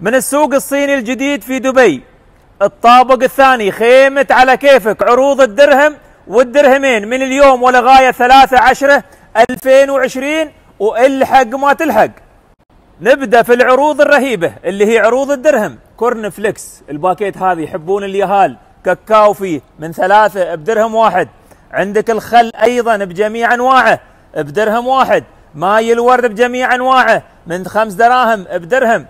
من السوق الصيني الجديد في دبي الطابق الثاني خيمة على كيفك عروض الدرهم والدرهمين من اليوم ولغاية 3 10 2020 والحق ما تلحق نبدأ في العروض الرهيبة اللي هي عروض الدرهم كورن فليكس الباكيت هذه يحبون اليهال كاكاو فيه من ثلاثة بدرهم واحد عندك الخل أيضا بجميع أنواعه بدرهم واحد ماي الورد بجميع أنواعه من خمس دراهم بدرهم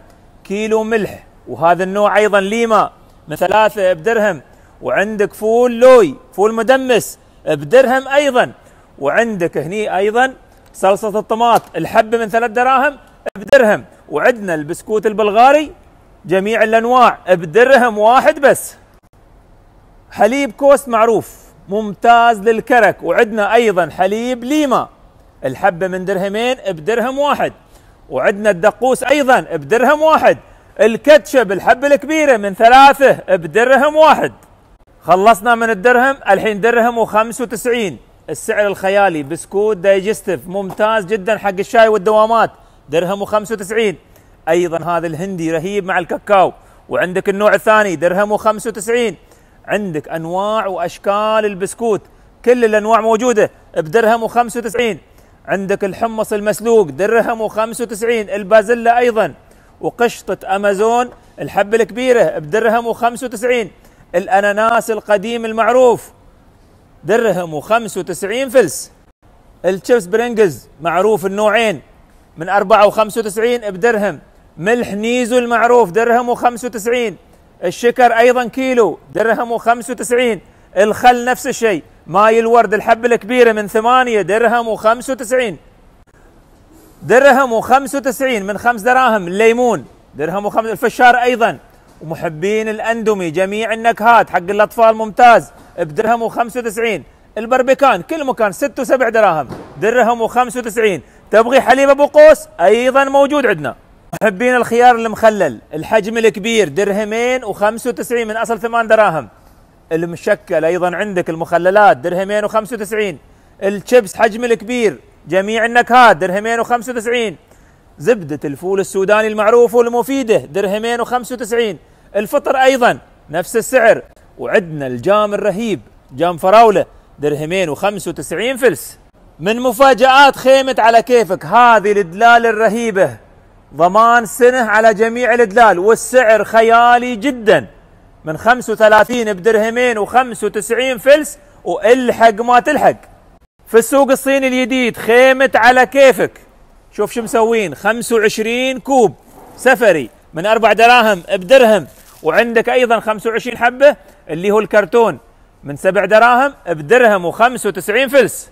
كيلو ملح وهذا النوع ايضا ليما من ثلاثه بدرهم وعندك فول لوي فول مدمس بدرهم ايضا وعندك هني ايضا صلصه الطماط الحبه من ثلاث دراهم بدرهم وعندنا البسكوت البلغاري جميع الانواع بدرهم واحد بس حليب كوست معروف ممتاز للكرك وعندنا ايضا حليب ليما الحبه من درهمين بدرهم واحد وعندنا الدقوس ايضا بدرهم واحد الكاتشب الحبه الكبيرة من ثلاثة بدرهم واحد خلصنا من الدرهم الحين درهم و95 السعر الخيالي بسكوت دايجستيف ممتاز جدا حق الشاي والدوامات درهم و95 ايضا هذا الهندي رهيب مع الكاكاو وعندك النوع الثاني درهم و95 عندك انواع واشكال البسكوت كل الانواع موجوده بدرهم و95 عندك الحمص المسلوق درهم و95 البازلة أيضا وقشطة أمازون الحبة الكبيرة بدرهم و95 الأناناس القديم المعروف درهم و95 فلس الشيبس برينجز معروف النوعين من 4 و95 بدرهم ملح نيزو المعروف درهم و95 الشكر أيضا كيلو درهم و95 الخل نفس الشيء ماي الورد الحبة الكبيرة من ثمانية درهم وخمسة وتسعين درهم وخمسة وتسعين من خمس دراهم الليمون درهم وخمس الفشار أيضا ومحبين الأندومي جميع النكهات حق الأطفال ممتاز بدرهم وخمسة وتسعين البربكان كل مكان ست وسبع دراهم درهم وخمسة وتسعين تبغي حليب أبو قوس أيضا موجود عندنا محبين الخيار المخلل الحجم الكبير درهمين وخمسة وتسعين من أصل ثمان دراهم المشكل ايضا عندك المخللات درهمين و95 الشيبس حجم الكبير جميع النكهات درهمين و95 زبدة الفول السوداني المعروف والمفيدة درهمين و95 الفطر أيضا نفس السعر وعندنا الجام الرهيب جام فراولة درهمين و95 فلس من مفاجآت خيمة على كيفك هذه الدلال الرهيبة ضمان سنة على جميع الدلال والسعر خيالي جداً من 35 بدرهمين و95 فلس والحق ما تلحق في السوق الصيني الجديد خيمة على كيفك شوف شو مسوين 25 كوب سفري من أربع دراهم بدرهم وعندك أيضا 25 حبة اللي هو الكرتون من سبع دراهم بدرهم و95 فلس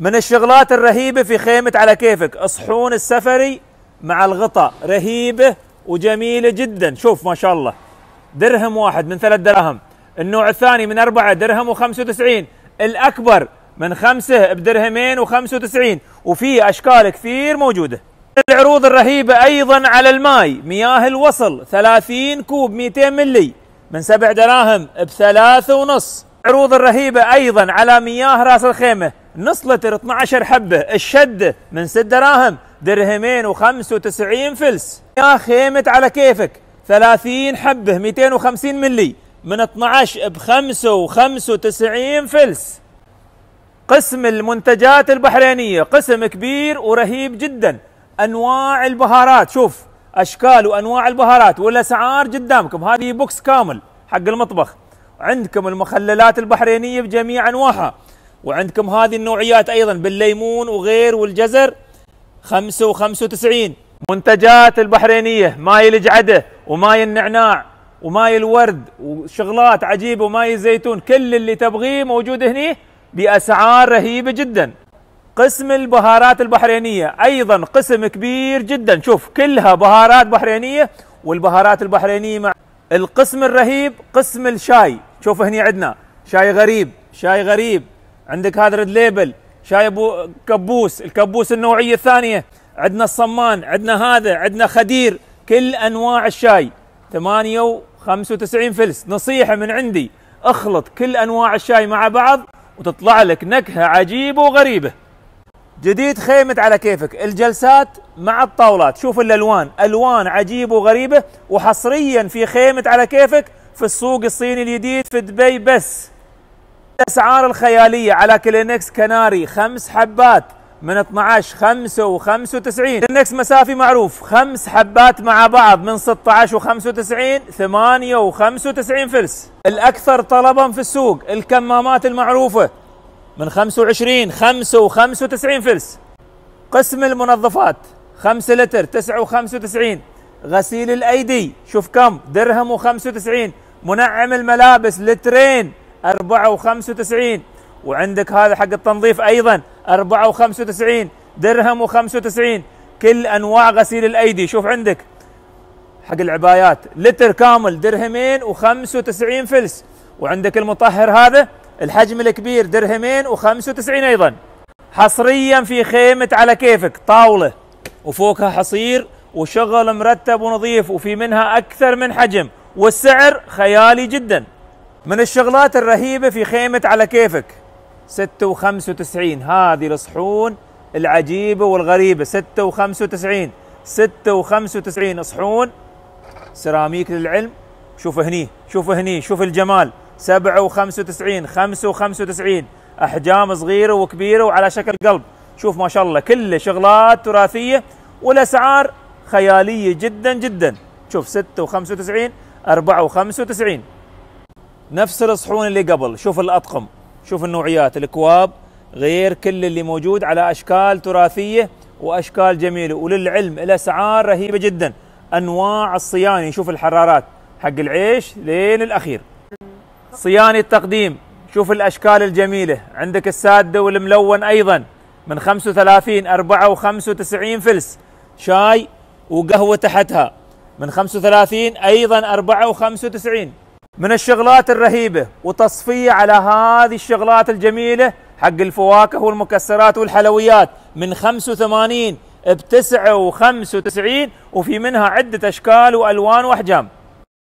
من الشغلات الرهيبة في خيمة على كيفك الصحون السفري مع الغطاء رهيبة وجميلة جدا شوف ما شاء الله درهم واحد من ثلاث دراهم النوع الثاني من أربعة درهم و95 الأكبر من خمسة بدرهمين و95 وفي أشكال كثير موجودة العروض الرهيبة أيضا على الماي مياه الوصل 30 كوب 200 ملي من سبع دراهم بثلاثة ونص العروض الرهيبة أيضا على مياه راس الخيمة نص لتر 12 حبة الشدة من 6 دراهم درهمين و95 فلس مياه خيمة على كيفك 30 حبه 250 ملي من 12 ب 95 فلس قسم المنتجات البحرينيه قسم كبير ورهيب جدا انواع البهارات شوف اشكال وانواع البهارات والاسعار قدامكم هذه بوكس كامل حق المطبخ عندكم المخللات البحرينيه بجميع انواعها وعندكم هذه النوعيات ايضا بالليمون وغير والجزر 95 منتجات البحرينيه مايل جعده وماي النعناع وماي الورد وشغلات عجيبه وماي الزيتون كل اللي تبغيه موجود هني باسعار رهيبه جدا قسم البهارات البحرينيه ايضا قسم كبير جدا شوف كلها بهارات بحرينيه والبهارات البحرينيه مع القسم الرهيب قسم الشاي شوف هني عندنا شاي غريب شاي غريب عندك هذا ريد ليبل شاي ابو كبوس الكبوس النوعيه الثانيه عندنا الصمان عندنا هذا عندنا خدير كل انواع الشاي 98 فلس نصيحه من عندي اخلط كل انواع الشاي مع بعض وتطلع لك نكهه عجيبه وغريبه جديد خيمة على كيفك الجلسات مع الطاولات شوف الألوان ألوان عجيبة وغريبة وحصريا في خيمة على كيفك في السوق الصيني الجديد في دبي بس الأسعار الخيالية على كلينكس كناري خمس حبات من 12 95 النكس مسافي معروف خمس حبات مع بعض من 16 و95 8 و95 فلس الاكثر طلبا في السوق الكمامات المعروفه من 25 5 و95 فلس قسم المنظفات 5 لتر 9 و95 غسيل الايدي شوف كم درهم و95 منعم الملابس لترين 4 و95 وعندك هذا حق التنظيف ايضا 4 و95 درهم و95 كل انواع غسيل الايدي شوف عندك حق العبايات لتر كامل درهمين و95 فلس وعندك المطهر هذا الحجم الكبير درهمين و95 ايضا حصريا في خيمه على كيفك طاوله وفوقها حصير وشغل مرتب ونظيف وفي منها اكثر من حجم والسعر خيالي جدا من الشغلات الرهيبه في خيمه على كيفك 96 هذه الصحون العجيبة والغريبة 96 96 صحون سيراميك للعلم شوف هني شوف هني شوف الجمال 97 95 احجام صغيره وكبيره وعلى شكل قلب شوف ما شاء الله كله شغلات تراثيه والاسعار خياليه جدا جدا شوف 96 94 نفس الصحون اللي قبل شوف الاطقم شوف النوعيات الكواب غير كل اللي موجود على اشكال تراثيه واشكال جميله وللعلم الأسعار اسعار رهيبه جدا انواع الصياني شوف الحرارات حق العيش لين الاخير صياني التقديم شوف الاشكال الجميله عندك الساده والملون ايضا من 35 و95 فلس شاي وقهوه تحتها من 35 ايضا و95 من الشغلات الرهيبة وتصفية على هذه الشغلات الجميلة حق الفواكه والمكسرات والحلويات من 85 ب 99 وفي منها عدة أشكال وألوان وأحجام